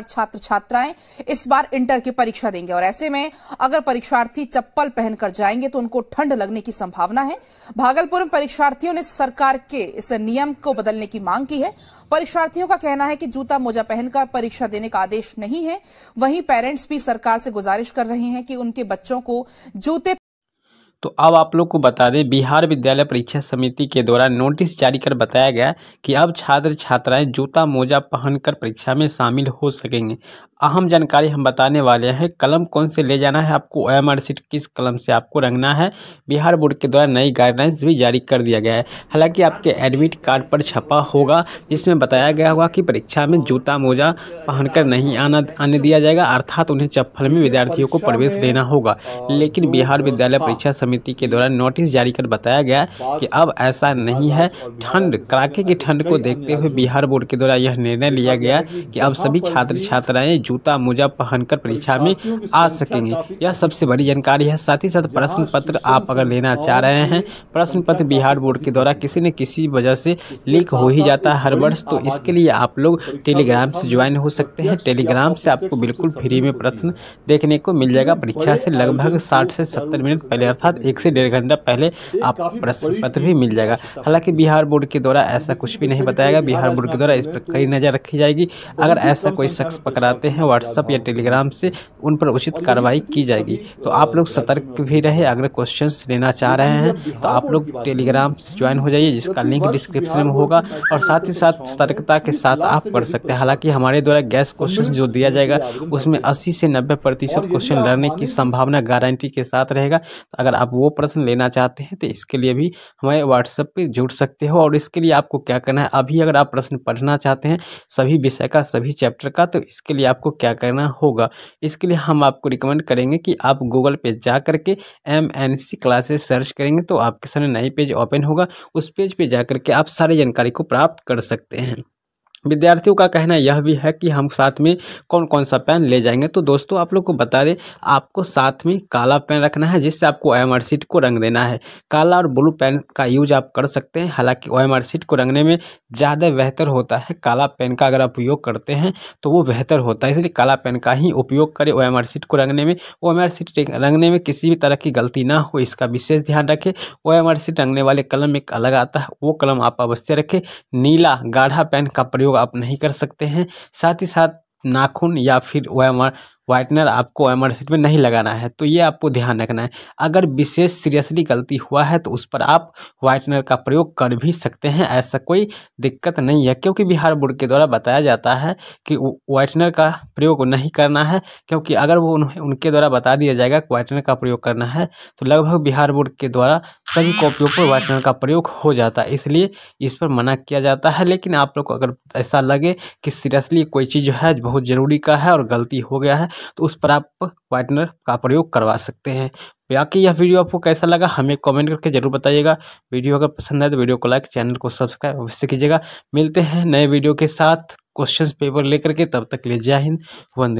छात्र छात्राएं इस बार इंटर की परीक्षा देंगे और ऐसे में अगर परीक्षार्थी चप्पल पहनकर जाएंगे तो उनको ठंड लगने की संभावना है भागलपुर में परीक्षार्थियों ने सरकार के इस नियम को बदलने की मांग की है परीक्षार्थियों का कहना है कि जूता मोजा पहनकर परीक्षा देने का आदेश नहीं है वहीं पेरेंट्स भी सरकार से गुजारिश कर रहे हैं कि उनके बच्चों को जूते तो अब आप लोग को बता दें बिहार विद्यालय परीक्षा समिति के द्वारा नोटिस जारी कर बताया गया कि अब छात्र छात्राएं जूता मोजा पहनकर परीक्षा में शामिल हो सकेंगे अहम जानकारी हम बताने वाले हैं कलम कौन से ले जाना है आपको एम आर सीट किस कलम से आपको रंगना है बिहार बोर्ड के द्वारा नई गाइडलाइंस भी जारी कर दिया गया है हालांकि आपके एडमिट कार्ड पर छपा होगा जिसमें बताया गया होगा कि परीक्षा में जूता मोजा पहनकर नहीं आना आने दिया जाएगा अर्थात उन्हें चप्पल में विद्यार्थियों को प्रवेश लेना होगा लेकिन बिहार विद्यालय परीक्षा समिति समिति के द्वारा नोटिस जारी कर बताया गया कि अब ऐसा नहीं है ठंड कड़ाके की ठंड को देखते हुए बिहार बोर्ड के द्वारा यह निर्णय लिया गया कि अब सभी छात्र छात्राएं जूता मोजा पहनकर परीक्षा में आ सकेंगे यह सबसे बड़ी जानकारी है साथ ही साथ प्रश्न पत्र आप अगर लेना चाह रहे हैं प्रश्न पत्र बिहार बोर्ड के द्वारा किसी न किसी वजह से लीक हो ही जाता है हर वर्ष तो इसके लिए आप लोग टेलीग्राम से ज्वाइन हो सकते हैं टेलीग्राम से आपको बिल्कुल फ्री में प्रश्न देखने को मिल जाएगा परीक्षा से लगभग साठ से सत्तर मिनट पहले अर्थात एक से डेढ़ घंटा पहले आप प्रश्न पत्र भी मिल जाएगा हालांकि बिहार बोर्ड के द्वारा ऐसा कुछ भी नहीं बताया गया बिहार बोर्ड के द्वारा इस पर कड़ी नज़र रखी जाएगी अगर ऐसा कोई शख्स पकड़ाते हैं व्हाट्सअप या टेलीग्राम से उन पर उचित कार्रवाई की जाएगी तो आप लोग सतर्क भी रहे अगर क्वेश्चन लेना चाह रहे हैं तो आप लोग टेलीग्राम से ज्वाइन हो जाइए जिसका लिंक डिस्क्रिप्शन में होगा और साथ ही तो साथ सतर्कता के साथ आप पढ़ सकते हैं हालांकि हमारे द्वारा गैस क्वेश्चन जो दिया जाएगा उसमें अस्सी से नब्बे प्रतिशत क्वेश्चन लड़ने की संभावना गारंटी के साथ रहेगा अगर आप वो प्रश्न लेना चाहते हैं तो इसके लिए भी हमारे व्हाट्सएप पर जुड़ सकते हो और इसके लिए आपको क्या करना है अभी अगर आप प्रश्न पढ़ना चाहते हैं सभी विषय का सभी चैप्टर का तो इसके लिए आपको क्या करना होगा इसके लिए हम आपको रिकमेंड करेंगे कि आप गूगल पे जा करके M N C classes search करेंगे तो आपके सामने नई पेज ओपन होगा उस पेज पे जा करके आप सारी जानकारी को प्राप्त कर सकते हैं विद्यार्थियों का कहना यह भी है कि हम साथ में कौन कौन सा पेन ले जाएंगे तो दोस्तों आप लोग को बता दें आपको साथ में काला पेन रखना है जिससे आपको ओ सीट को रंग देना है काला और ब्लू पेन का यूज आप कर सकते हैं हालांकि ओ सीट को रंगने में ज़्यादा बेहतर होता है काला पेन का अगर आप उपयोग करते हैं तो वो बेहतर होता है इसलिए काला पेन का ही उपयोग करें ओ सीट को रंगने में ओ सीट रंगने में किसी भी तरह की गलती ना हो इसका विशेष ध्यान रखें ओ सीट रंगने वाले कलम एक अलग आता है वो कलम आप अवश्य रखें नीला गाढ़ा पेन का प्रयोग प्रयोग आप नहीं कर सकते हैं साथ ही साथ नाखून या फिर वह वाइटनर आपको एमरजेंट में नहीं लगाना है तो ये आपको ध्यान रखना है अगर विशेष सीरियसली गलती हुआ है तो उस पर आप वाइटनर का प्रयोग कर भी सकते हैं ऐसा कोई दिक्कत नहीं है क्योंकि बिहार बोर्ड के द्वारा बताया जाता है कि वाइटनर का प्रयोग नहीं करना है क्योंकि अगर वो उन्हें उनके द्वारा बता दिया जाएगा कि वाइटनर का प्रयोग करना है तो लगभग बिहार बोर्ड के द्वारा सभी कॉपियों पर वाइटनर का प्रयोग हो जाता है इसलिए इस पर मना किया जाता है लेकिन आप लोग को अगर ऐसा लगे कि सीरियसली कोई चीज़ जो है बहुत ज़रूरी का है और गलती हो गया है तो उस पर आप वाइटनर का प्रयोग करवा सकते हैं बाकी यह वीडियो आपको कैसा लगा हमें कमेंट करके जरूर बताइएगा वीडियो अगर पसंद आए तो वीडियो को लाइक चैनल को सब्सक्राइब अवश्य कीजिएगा मिलते हैं नए वीडियो के साथ क्वेश्चन पेपर लेकर के तब तक ले जय हिंद वंदे